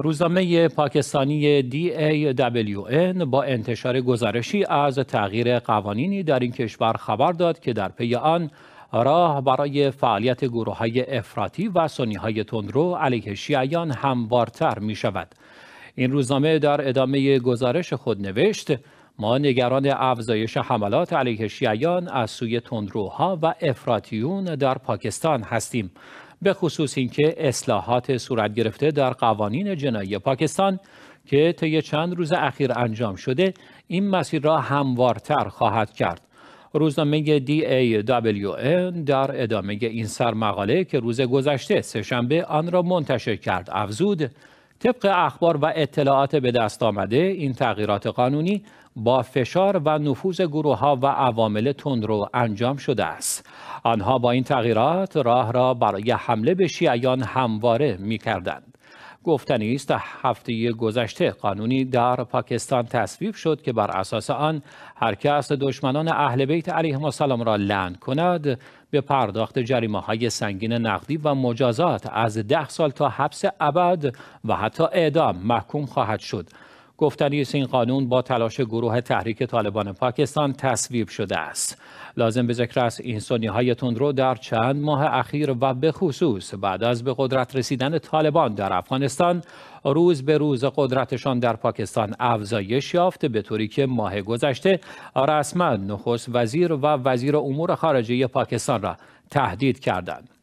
روزنامه پاکستانی دی ای دبلیو با انتشار گزارشی از تغییر قوانینی در این کشور خبر داد که در پی آن راه برای فعالیت گروه های افراطی و سنی های تندرو علیه شیعیان هموارتر می شود. این روزنامه در ادامه گزارش خود نوشت ما نگران افزایش حملات علیه شیعیان از سوی تندروها و افراتیون در پاکستان هستیم به خصوص اینکه اصلاحات صورت گرفته در قوانین جنایی پاکستان که طی چند روز اخیر انجام شده این مسیر را هموارتر خواهد کرد روزنامه دی ای دبلیو این در ادامه این مقاله که روز گذشته سهشنبه آن را منتشر کرد افزود طبق اخبار و اطلاعات به دست آمده این تغییرات قانونی با فشار و نفوذ گروه ها و عوامل تندرو انجام شده است آنها با این تغییرات راه را برای حمله به شیعیان همواره می کردند گفتنی است هفته گذشته قانونی در پاکستان تصویب شد که بر اساس آن هر کس دشمنان اهل بیت علیه السلام را لعن کند به پرداخت جریمه های سنگین نقدی و مجازات از ده سال تا حبس ابد و حتی اعدام محکوم خواهد شد گفتنی این قانون با تلاش گروه تحریک طالبان پاکستان تصویب شده است لازم به ذکر است این سنی های تندرو در چند ماه اخیر و به خصوص بعد از به قدرت رسیدن طالبان در افغانستان روز به روز قدرتشان در پاکستان افزایش یافت به طوری که ماه گذشته رسما نخست وزیر و وزیر امور خارجه پاکستان را تهدید کردند